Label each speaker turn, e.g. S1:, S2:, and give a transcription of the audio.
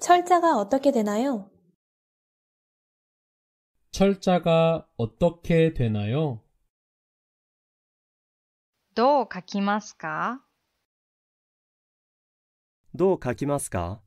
S1: 철자가어떻게되나요
S2: 철
S3: 자가어떻게되나요
S4: どう書きますか
S3: どう書きますか